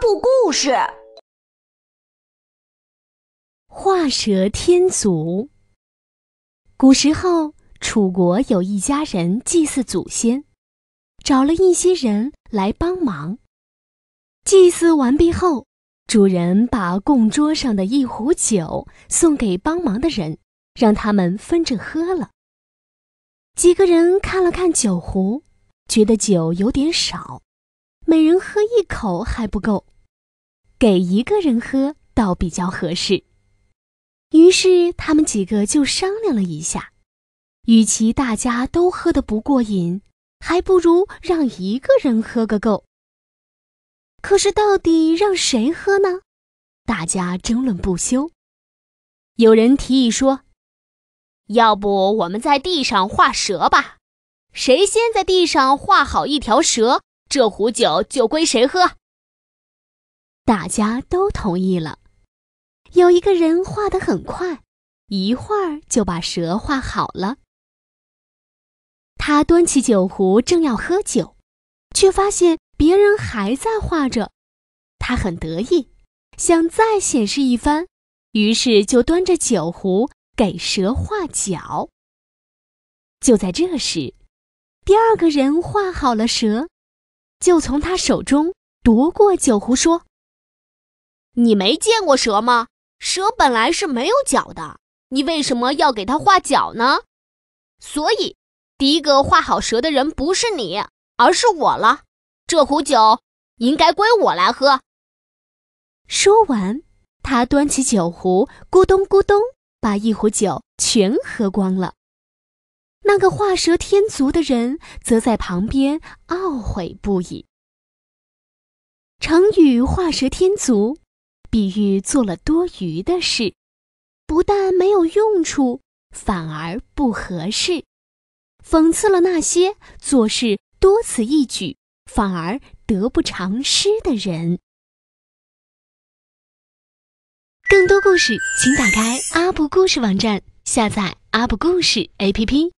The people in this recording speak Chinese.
布故事。画蛇添足。古时候，楚国有一家人祭祀祖先，找了一些人来帮忙。祭祀完毕后，主人把供桌上的一壶酒送给帮忙的人，让他们分着喝了。几个人看了看酒壶，觉得酒有点少。每人喝一口还不够，给一个人喝倒比较合适。于是他们几个就商量了一下，与其大家都喝的不过瘾，还不如让一个人喝个够。可是到底让谁喝呢？大家争论不休。有人提议说：“要不我们在地上画蛇吧，谁先在地上画好一条蛇？”这壶酒就归谁喝？大家都同意了。有一个人画的很快，一会儿就把蛇画好了。他端起酒壶正要喝酒，却发现别人还在画着。他很得意，想再显示一番，于是就端着酒壶给蛇画脚。就在这时，第二个人画好了蛇。就从他手中夺过酒壶，说：“你没见过蛇吗？蛇本来是没有脚的，你为什么要给它画脚呢？所以，第一个画好蛇的人不是你，而是我了。这壶酒应该归我来喝。”说完，他端起酒壶，咕咚咕咚把一壶酒全喝光了。那个画蛇添足的人则在旁边懊悔不已。成语“画蛇添足”，比喻做了多余的事，不但没有用处，反而不合适，讽刺了那些做事多此一举，反而得不偿失的人。更多故事，请打开阿布故事网站，下载阿布故事 A P P。